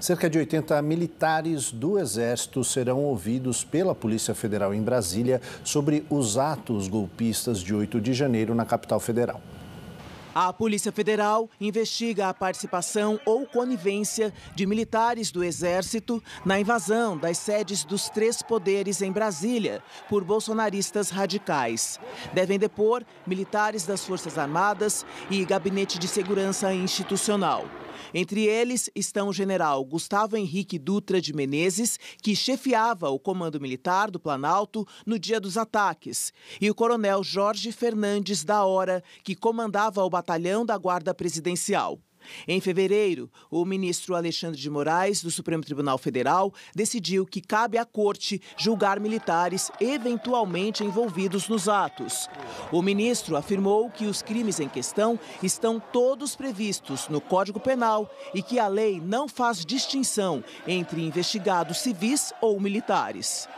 Cerca de 80 militares do Exército serão ouvidos pela Polícia Federal em Brasília sobre os atos golpistas de 8 de janeiro na capital federal. A Polícia Federal investiga a participação ou conivência de militares do Exército na invasão das sedes dos três poderes em Brasília por bolsonaristas radicais. Devem depor militares das Forças Armadas e Gabinete de Segurança Institucional. Entre eles estão o general Gustavo Henrique Dutra de Menezes, que chefiava o Comando Militar do Planalto no dia dos ataques, e o coronel Jorge Fernandes da Hora, que comandava o batalhão da Guarda Presidencial. Em fevereiro, o ministro Alexandre de Moraes, do Supremo Tribunal Federal, decidiu que cabe à corte julgar militares eventualmente envolvidos nos atos. O ministro afirmou que os crimes em questão estão todos previstos no Código Penal e que a lei não faz distinção entre investigados civis ou militares.